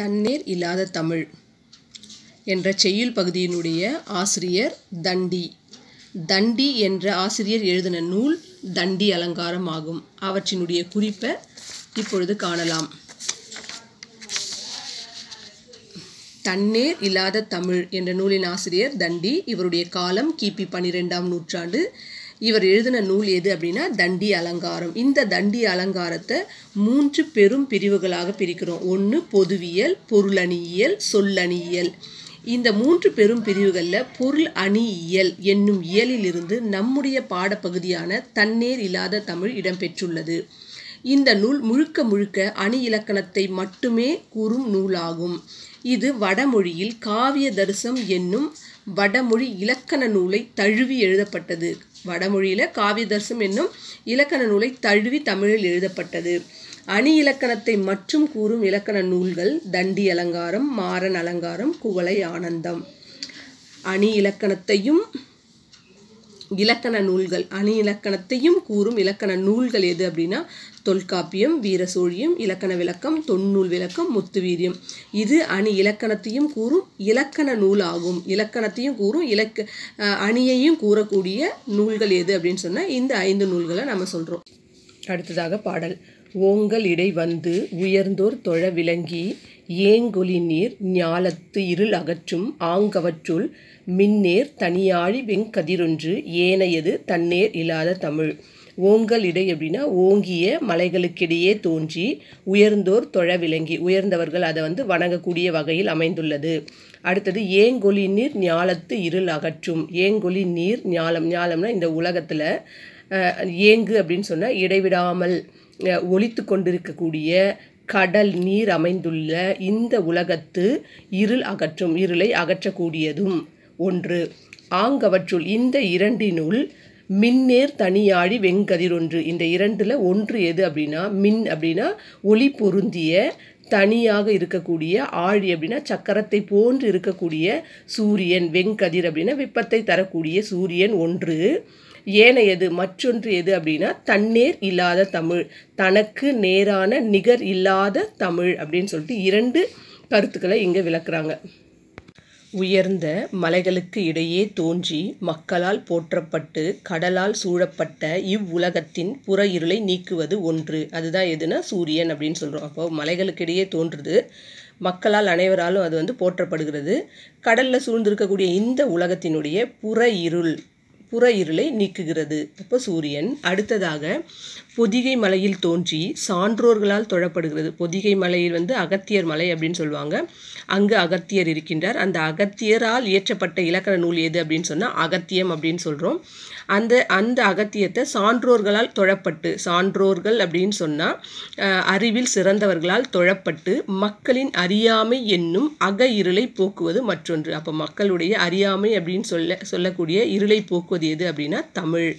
தண்ணீர் இல்லாத தமிழ் என்ற செய்யுள் பகுதியினுடைய ஆசிரியர் தண்டி தண்டி என்ற ஆசிரியர் எழுதின நூல் தண்டி அலங்காரம் ஆகும் அவற்றினுடைய குறிப்பை இப்பொழுது காணலாம் தண்ணீர் இல்லாத தமிழ் என்ற நூலின் ஆசிரியர் தண்டி இவருடைய காலம் கிபி பனிரெண்டாம் நூற்றாண்டு இவர் எழுதின நூல் எது அப்படின்னா தண்டி அலங்காரம் இந்த தண்டி அலங்காரத்தை மூன்று பெரும் பிரிவுகளாக பிரிக்கிறோம் ஒன்று பொதுவியல் பொருளணியியல் சொல்லணியியல் இந்த மூன்று பெரும் பிரிவுகளில் பொருள் அணியியல் என்னும் இயலிலிருந்து நம்முடைய பாடப்பகுதியான தன்னேர் இல்லாத தமிழ் இடம்பெற்றுள்ளது இந்த நூல் முழுக்க முழுக்க அணி இலக்கணத்தை மட்டுமே கூறும் நூலாகும் இது வடமொழியில் காவிய தரிசம் என்னும் வடமொழி இலக்கண நூலை தழுவி எழுதப்பட்டது வடமொழியில் காவியதர்சம் என்னும் இலக்கண நூலை தழுவி தமிழில் எழுதப்பட்டது அணி இலக்கணத்தை மற்றும் கூறும் இலக்கண நூல்கள் தண்டி அலங்காரம் மாறன் அலங்காரம் குவளை ஆனந்தம் அணி இலக்கணத்தையும் இலக்கண நூல்கள் அணி இலக்கணத்தையும் கூறும் இலக்கண நூல்கள் எது அப்படின்னா தொல்காப்பியம் வீரசோழியம் இலக்கண விளக்கம் தொன்னூல் விளக்கம் முத்துவீரியம் இது அணி இலக்கணத்தையும் கூறும் இலக்கண நூல் ஆகும் இலக்கணத்தையும் கூறும் இலக்க அணியையும் கூறக்கூடிய நூல்கள் எது அப்படின்னு சொன்னால் இந்த ஐந்து நூல்களை நம்ம சொல்கிறோம் அடுத்ததாக பாடல் ஓங்கல் இடை வந்து உயர்ந்தோர் தொழ விளங்கி ஏங்கொலி நீர் ஞாலத்து இருள் அகற்றும் ஆங்கவற்றுள் மின்னேர் தனியாழி வெங்கதிரொன்று ஏனையது தன்னேர் இல்லாத தமிழ் ஓங்கல் இடை அப்படின்னா ஓங்கிய மலைகளுக்கிடையே தோன்றி உயர்ந்தோர் தொழ விளங்கி உயர்ந்தவர்கள் அதை வந்து வணங்கக்கூடிய வகையில் அமைந்துள்ளது அடுத்தது ஏங்கொலி நீர் ஞாலத்து இருள் அகற்றும் ஏங்கொலி நீர் ஞாலம் ஞாலம்னா இந்த உலகத்தில் ஏங்கு அப்படின்னு சொன்னால் இடைவிடாமல் ஒழித்து கொண்டிருக்கக்கூடிய கடல் நீர் அமைந்துள்ள இந்த உலகத்து இருள் அகற்றும் இருளை அகற்றக்கூடியதும் ஒன்று ஆங்கவற்றுள் இந்த இரண்டினுள் மின்னேர் தனியாழி வெங்கதிர் ஒன்று இந்த இரண்டில் ஒன்று எது அப்படின்னா மின் அப்படின்னா ஒளி பொருந்திய தனியாக இருக்கக்கூடிய ஆழி அப்படின்னா சக்கரத்தை போன்று இருக்கக்கூடிய சூரியன் வெங்கதிர் அப்படின்னா வெப்பத்தை தரக்கூடிய சூரியன் ஒன்று ஏனையது மற்றொன்று எது அப்படின்னா தண்ணீர் இல்லாத தமிழ் தனக்கு நேரான நிகர் இல்லாத தமிழ் அப்படின்னு சொல்லிட்டு இரண்டு கருத்துக்களை இங்கே விளக்குறாங்க உயர்ந்த மலைகளுக்கு இடையே தோன்றி மக்களால் போற்றப்பட்டு கடலால் சூழப்பட்ட இவ்வுலகத்தின் புற இருளை நீக்குவது ஒன்று அதுதான் எதுனா சூரியன் அப்படின்னு சொல்கிறோம் அப்போ மலைகளுக்கு இடையே தோன்றுது மக்களால் அனைவராலும் அது வந்து போற்றப்படுகிறது கடலில் சூழ்ந்திருக்கக்கூடிய இந்த உலகத்தினுடைய புற இருள் புற இருளை நீக்குகிறது இப்போ சூரியன் அடுத்ததாக பொதிகை மலையில் தோன்றி சான்றோர்களால் தொழப்படுகிறது பொதிகை மலையில் வந்து அகத்தியர் மலை அப்படின்னு சொல்லுவாங்க அங்கு அகத்தியர் இருக்கின்றார் அந்த அகத்தியரால் இயற்றப்பட்ட இலக்கண நூல் எது அப்படின்னு சொன்னால் அகத்தியம் அப்படின்னு சொல்கிறோம் அந்த அந்த அகத்தியத்தை சான்றோர்களால் தொழப்பட்டு சான்றோர்கள் அப்படின்னு சொன்னால் அறிவில் சிறந்தவர்களால் தொழப்பட்டு மக்களின் அறியாமை என்னும் அக இருளை போக்குவது மற்றொன்று அப்போ மக்களுடைய அறியாமை அப்படின்னு சொல்ல சொல்லக்கூடிய இருளை போக்குவது போக்குவது எது அப்படின்னா தமிழ்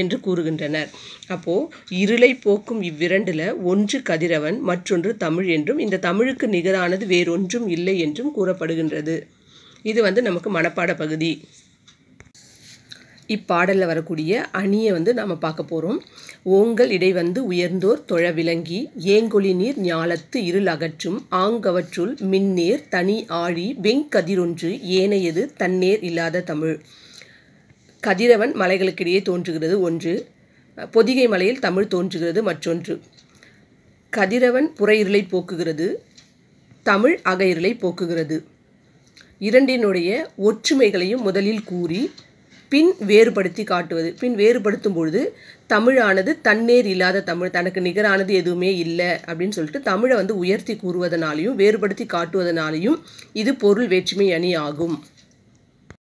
என்று கூறுகின்றனர் அப்போது இருளை போக்கும் இவ்விரண்டில் ஒன்று கதிரவன் மற்றொன்று தமிழ் என்றும் இந்த தமிழுக்கு நிகரானது வேறொன்றும் இல்லை என்றும் கூறப்படுகின்றது இது வந்து நமக்கு மனப்பாட பகுதி இப்பாடலில் வரக்கூடிய அணியை வந்து நாம் பார்க்க போகிறோம் ஓங்கல் இடை வந்து உயர்ந்தோர் தொழ விளங்கி ஏங்கொழி நீர் ஞாலத்து இருள் அகற்றும் ஆங்கவற்றுள் மின்னேர் தனி ஆழி வெங்கதிரொன்று ஏனையது தன்னேர் இல்லாத தமிழ் கதிரவன் மலைகளுக்கிடையே தோன்றுகிறது ஒன்று பொதிகை மலையில் தமிழ் தோன்றுகிறது மற்றொன்று கதிரவன் புற போக்குகிறது தமிழ் அக போக்குகிறது இரண்டினுடைய ஒற்றுமைகளையும் முதலில் கூறி பின் வேறுபடுத்தி காட்டுவது பின் வேறுபடுத்தும் பொழுது தமிழானது தன்னேர் இல்லாத தமிழ் தனக்கு நிகரானது எதுவுமே இல்லை அப்படின்னு சொல்லிட்டு தமிழை வந்து உயர்த்தி கூறுவதனாலையும் வேறுபடுத்தி காட்டுவதனாலையும் இது பொருள் வேற்றுமை அணி ஆகும்